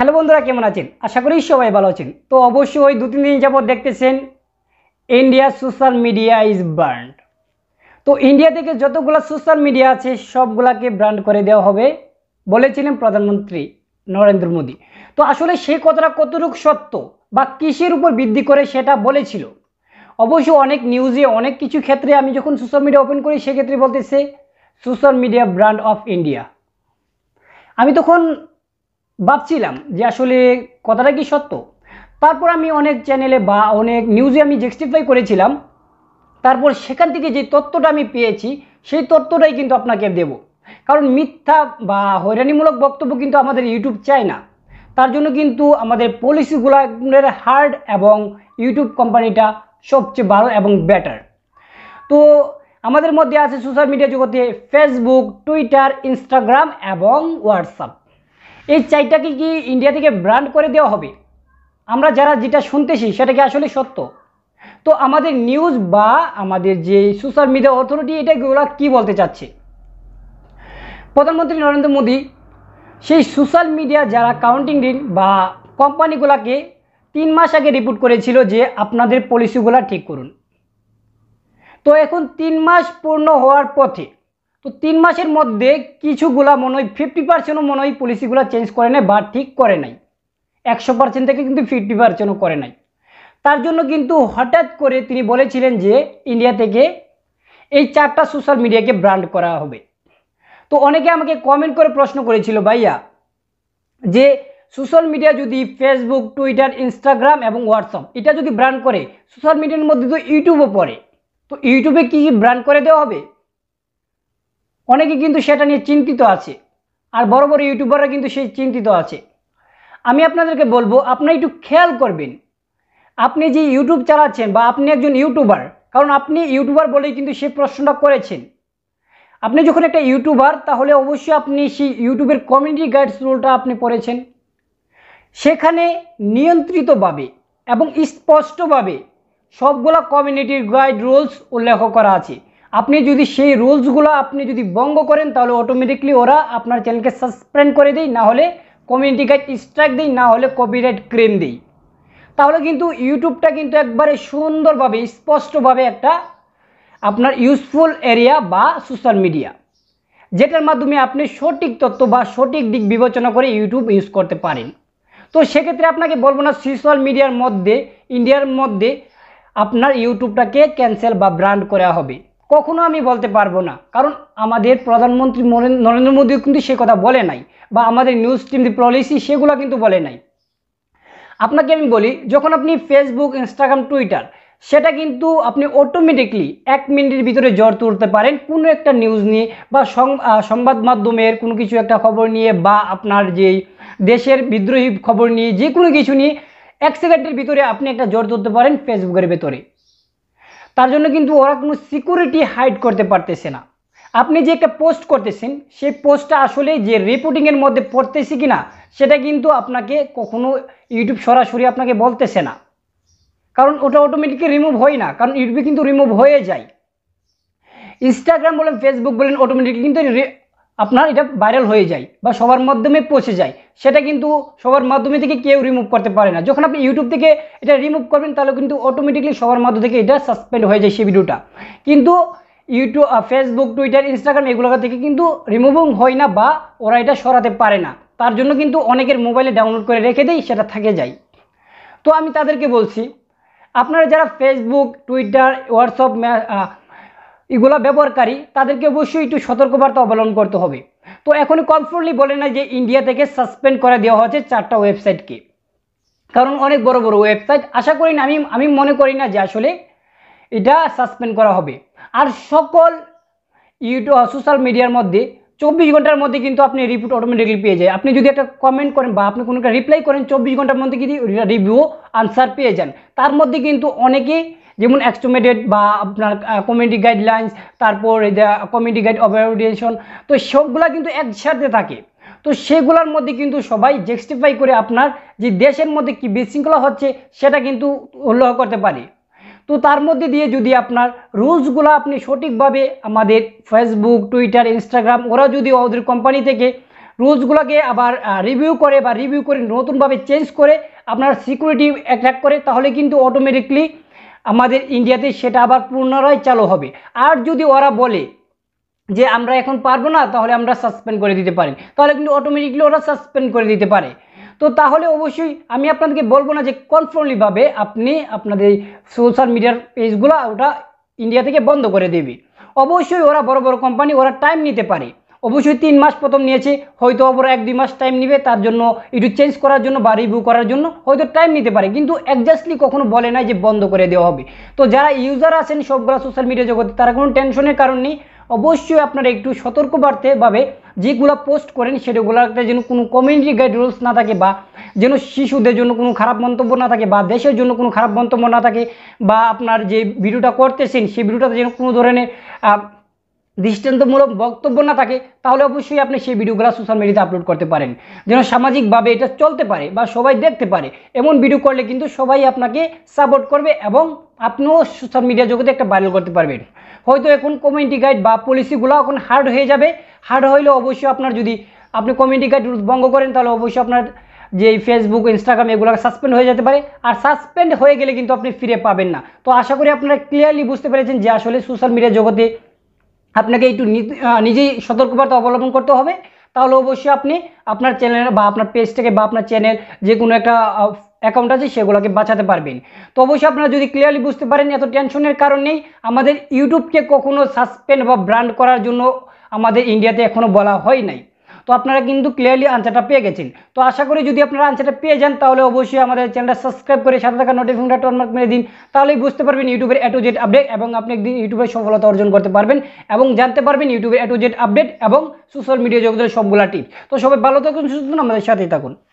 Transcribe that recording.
hello বন্ধুরা কেমন আছেন আশা করি সবাই ভালো আছেন তো অবশ্যই দু তিন দিন যাবত দেখতেছেন India social media is brand তো ইন্ডিয়া থেকে যতগুলো সোশ্যাল মিডিয়া আছে সবগুলাকে ব্র্যান্ড করে দেওয়া হবে বলেছিলেন প্রধানমন্ত্রী নরেন্দ্র মোদী তো আসলে সেই কথাটা কতটুকু সত্য বা কিসের উপর বৃদ্ধি করে সেটা বলেছিল অবশ্য অনেক নিউজে অনেক কিছু ক্ষেত্রে আমি যখন সোশ্যাল মিডিয়া ওপেন করি সেক্ষেত্রে বলতেছে social media brand of India আমি তখন ভাবছিলাম যে আসলে কথাটা কি সত্য তারপর আমি অনেক চ্যানেলে বা অনেক নিউজে আমি জেক্সটিফাই করেছিলাম তারপর সেখান থেকে যে তত্ত্বটা আমি পেয়েছি সেই তত্ত্বটাই কিন্তু আপনাকে দেব কারণ মিথ্যা বা হয়রানিমূলক বক্তব্য কিন্তু আমাদের ইউটিউব চায় না তার জন্য কিন্তু আমাদের পলিসিগুলোর হার্ড এবং ইউটিউব কোম্পানিটা সবচেয়ে ভালো এবং বেটার তো আমাদের মধ্যে আছে সোশ্যাল মিডিয়া জগতে ফেসবুক টুইটার ইনস্টাগ্রাম এবং হোয়াটসঅ্যাপ এই চাইটাকে কি ইন্ডিয়া থেকে ব্র্যান্ড করে দেওয়া হবে আমরা যারা যেটা শুনতেছি সেটা কি আসলে সত্য তো আমাদের নিউজ বা আমাদের যে সোশ্যাল মিডিয়া অথরিটি এটাকে ওরা কী বলতে চাচ্ছে প্রধানমন্ত্রী নরেন্দ্র মোদী সেই সোশ্যাল মিডিয়া যারা কাউন্টিং ঋণ বা কোম্পানিগুলোকে তিন মাস আগে রিপোর্ট করেছিল যে আপনাদের পলিসিগুলা ঠিক করুন তো এখন তিন মাস পূর্ণ হওয়ার পথে তো তিন মাসের মধ্যে কিছুগুলা মনে হয় ফিফটি পার্সেন্টও মনে হয় পলিসিগুলো চেঞ্জ করে নেয় বা ঠিক করে নাই একশো পার্সেন্ট থেকে কিন্তু ফিফটি পার্সেন্টও করে নাই তার জন্য কিন্তু হঠাৎ করে তিনি বলেছিলেন যে ইন্ডিয়া থেকে এই চারটা সোশ্যাল মিডিয়াকে ব্র্যান্ড করা হবে তো অনেকে আমাকে কমেন্ট করে প্রশ্ন করেছিল ভাইয়া যে সোশ্যাল মিডিয়া যদি ফেসবুক টুইটার ইনস্টাগ্রাম এবং হোয়াটসঅ্যাপ এটা যদি ব্র্যান্ড করে সোশ্যাল মিডিয়ার মধ্যে তো ইউটিউবও পড়ে তো ইউটিউবে কি ব্র্যান্ড করে দেওয়া হবে অনেকে কিন্তু সেটা নিয়ে চিন্তিত আছে আর বড় বড় ইউটিউবাররা কিন্তু সেই চিন্তিত আছে আমি আপনাদেরকে বলবো আপনি একটু খেয়াল করবেন আপনি যে ইউটিউব চালাচ্ছেন বা আপনি একজন ইউটিউবার কারণ আপনি ইউটিউবার বলেই কিন্তু সেই প্রশ্নটা করেছেন আপনি যখন একটা ইউটিউবার তাহলে অবশ্যই আপনি সেই ইউটিউবের কমিউনিটি গাইডস রুলটা আপনি পড়েছেন সেখানে নিয়ন্ত্রিতভাবে এবং স্পষ্টভাবে সবগুলা কমিউনিটি গাইড রুলস উল্লেখ করা আছে আপনি যদি সেই রুলসগুলো আপনি যদি বঙ্গ করেন তাহলে অটোমেটিকলি ওরা আপনার চ্যানেলকে সাসপেন্ড করে দেয় না হলে কমিউনিটি গাইড স্ট্রাইক দিই না হলে কপিরাইট ক্রেম দিই তাহলে কিন্তু ইউটিউবটা কিন্তু একবারে সুন্দরভাবে স্পষ্টভাবে একটা আপনার ইউজফুল এরিয়া বা সোশ্যাল মিডিয়া যেটার মাধ্যমে আপনি সঠিক তথ্য বা সঠিক দিক বিবেচনা করে ইউটিউব ইউজ করতে পারেন তো সেক্ষেত্রে আপনাকে বলবো না সোশ্যাল মিডিয়ার মধ্যে ইন্ডিয়ার মধ্যে আপনার ইউটিউবটাকে ক্যান্সেল বা ব্রান্ড করা হবে কখনো আমি বলতে পারবো না কারণ আমাদের প্রধানমন্ত্রী নরেন্দ্র মোদীও কিন্তু সে কথা বলে নাই বা আমাদের নিউজ টিম পলিসি সেগুলো কিন্তু বলে নাই আপনাকে আমি বলি যখন আপনি ফেসবুক ইনস্টাগ্রাম টুইটার সেটা কিন্তু আপনি অটোমেটিকলি এক মিনিটের ভিতরে জ্বর তুলতে পারেন কোনো একটা নিউজ নিয়ে বা সংবাদ মাধ্যমের কোনো কিছু একটা খবর নিয়ে বা আপনার যেই দেশের বিদ্রোহী খবর নিয়ে যে কোনো কিছু নিয়ে এক সেকেন্ডের ভিতরে আপনি একটা জ্বর তুলতে পারেন ফেসবুকের ভেতরে তার জন্য কিন্তু ওরা কোনো সিকিউরিটি হাইড করতে পারতেছে না আপনি যে একটা পোস্ট করতেছেন সেই পোস্টটা আসলে যে রিপোর্টিংয়ের মধ্যে পড়তেছে কি না সেটা কিন্তু আপনাকে কখনো ইউটিউব সরাসরি আপনাকে বলতেছে না কারণ ওটা অটোমেটিকলি রিমুভ হয় না কারণ ইউটিউবে কিন্তু রিমুভ হয়ে যায় ইনস্টাগ্রাম বলেন ফেসবুক বলেন অটোমেটিকলি কিন্তু আপনার এটা ভাইরাল হয়ে যায় বা সবার মাধ্যমে পৌঁছে যায় সেটা কিন্তু সবার মাধ্যমে থেকে কেউ রিমুভ করতে পারে না যখন আপনি ইউটিউব থেকে এটা রিমুভ করবেন তাহলে কিন্তু অটোমেটিকলি সবার মাধ্যমে থেকে এটা সাসপেন্ড হয়ে যায় সেই ভিডিওটা কিন্তু ইউটিউব ফেসবুক টুইটার ইনস্টাগ্রাম এগুলো থেকে কিন্তু রিমুভিং হয় না বা ওরা এটা সরাতে পারে না তার জন্য কিন্তু অনেকের মোবাইলে ডাউনলোড করে রেখে দেয় সেটা থাকে যায় তো আমি তাদেরকে বলছি আপনারা যারা ফেসবুক টুইটার হোয়াটসঅ্যাপ এগুলো ব্যবহারকারী তাদেরকে অবশ্যই একটু সতর্কবার্তা অবলম্বন করতে হবে তো এখন কনফার্মলি বলে না যে ইন্ডিয়া থেকে সাসপেন্ড করে দেওয়া হয়েছে চারটা ওয়েবসাইটকে কারণ অনেক বড় বড় ওয়েবসাইট আশা করি না আমি আমি মনে করি না যে আসলে এটা সাসপেন্ড করা হবে আর সকল ইউটিউব সোশ্যাল মিডিয়ার মধ্যে চব্বিশ ঘন্টার মধ্যে কিন্তু আপনি রিপোর্ট অটোমেটিকলি পেয়ে যায় আপনি যদি একটা কমেন্ট করেন বা আপনি কোনো একটা রিপ্লাই করেন চব্বিশ ঘন্টার মধ্যে কিন্তু রিভিউ আনসার পেয়ে যান তার মধ্যে কিন্তু অনেকে যেমন অ্যাক্সটোমেটেড বা আপনার কমিউনিটি গাইডলাইন্স তারপর কমিউনিটি গাইড অপারেশন তো সবগুলা কিন্তু একসাথে থাকে তো সেগুলোর মধ্যে কিন্তু সবাই জেস্টিফাই করে আপনার যে দেশের মধ্যে কি বিশৃঙ্খলা হচ্ছে সেটা কিন্তু উল্লেখ করতে পারে তো তার মধ্যে দিয়ে যদি আপনার রুলসগুলো আপনি সঠিকভাবে আমাদের ফেসবুক টুইটার ইনস্টাগ্রাম ওরা যদি ওদের কোম্পানি থেকে রুলসগুলোকে আবার রিভিউ করে বা রিভিউ করে নতুনভাবে চেঞ্জ করে আপনার সিকিউরিটি অ্যাট্যাক করে তাহলে কিন্তু অটোমেটিকলি আমাদের ইন্ডিয়াতে সেটা আবার পুনরায় চালু হবে আর যদি ওরা বলে যে আমরা এখন পারবো না তাহলে আমরা সাসপেন্ড করে দিতে পারি তাহলে কিন্তু অটোমেটিকলি ওরা সাসপেন্ড করে দিতে পারে তো তাহলে অবশ্যই আমি আপনাদেরকে বলবো না যে কনফার্মলিভাবে আপনি আপনাদের সোশ্যাল মিডিয়ার পেজগুলো ওটা ইন্ডিয়া থেকে বন্ধ করে দেবে অবশ্যই ওরা বড় বড় কোম্পানি ওরা টাইম নিতে পারে অবশ্যই তিন মাস প্রথম নিয়েছি হয়তো অপর এক দুই মাস টাইম নিবে তার জন্য একটু চেঞ্জ করার জন্য বা রিভিউ করার জন্য হয়তো টাইম নিতে পারে কিন্তু একজাস্টলি কখনো বলে না যে বন্ধ করে দেওয়া হবে তো যারা ইউজার আছেন সবগুলো সোশ্যাল মিডিয়া জগতে তারা কোনো টেনশনের কারণ নেই অবশ্যই আপনারা একটু সতর্ক ভাবে যেগুলো পোস্ট করেন সেগুলোতে যেন কোনো কমিউনিটি গাইড রুলস না থাকে বা যেন শিশুদের জন্য কোনো খারাপ মন্তব্য না থাকে বা দেশের জন্য কোনো খারাপ মন্তব্য না থাকে বা আপনার যে ভিডিওটা করতেছেন সেই ভিডিওটাতে যেন কোনো ধরনের দৃষ্টান্তমূলক বক্তব্য না থাকে তাহলে অবশ্যই আপনি সেই ভিডিওগুলো সোশ্যাল মিডিয়াতে আপলোড করতে পারেন যেন সামাজিকভাবে এটা চলতে পারে বা সবাই দেখতে পারে এমন ভিডিও করলে কিন্তু সবাই আপনাকে সাপোর্ট করবে এবং আপনিও সোশ্যাল মিডিয়া জগতে একটা ভাইরাল করতে পারবেন হয়তো এখন কমিউনিটি গাইড বা পলিসিগুলো এখন হার্ড হয়ে যাবে হার্ড হইলেও অবশ্যই আপনার যদি আপনি কমিউনিটি গাইড ভঙ্গ করেন তাহলে অবশ্যই আপনার যে ফেসবুক ইনস্টাগ্রাম এগুলো সাসপেন্ড হয়ে যেতে পারে আর সাসপেন্ড হয়ে গেলে কিন্তু আপনি ফিরে পাবেন না তো আশা করি আপনারা ক্লিয়ারলি বুঝতে পেরেছেন যে আসলে সোশ্যাল মিডিয়া জগতে আপনাকে একটু নিজেই সতর্কবার্তা অবলম্বন করতে হবে তাহলে অবশ্যই আপনি আপনার চ্যানেল বা আপনার পেজটাকে বা আপনার চ্যানেল যে কোনো একটা অ্যাকাউন্ট আছে সেগুলোকে বাঁচাতে পারবেন তো অবশ্যই আপনারা যদি ক্লিয়ারলি বুঝতে পারেন এত টেনশনের কারণ নেই আমাদের ইউটিউবকে কখনো সাসপেন্ড বা ব্র্যান্ড করার জন্য আমাদের ইন্ডিয়াতে এখনও বলা হয় নাই তো আপনারা কিন্তু ক্লিয়ারলি আনসারটা পেয়ে গেছেন তো আশা করি যদি আপনারা আনসারটা পেয়ে যান তাহলে অবশ্যই আমাদের চ্যানেলটা সাবস্ক্রাইব করে সাথে থাকা নোটিফিকেশনটা টনমার্ক মেরে দিন তাহলেই বুঝতে পারবেন ইউটিউবের এ জেট আপডেট এবং আপনি একদিন ইউটিউবে সফলতা অর্জন করতে পারবেন এবং জানতে পারবেন ইউটিউবের এ জেট আপডেট এবং সোশ্যাল মিডিয়া জগতের সবগুলা টিপস তো সবাই ভালো থাকুন সুস্থ আমাদের সাথেই থাকুন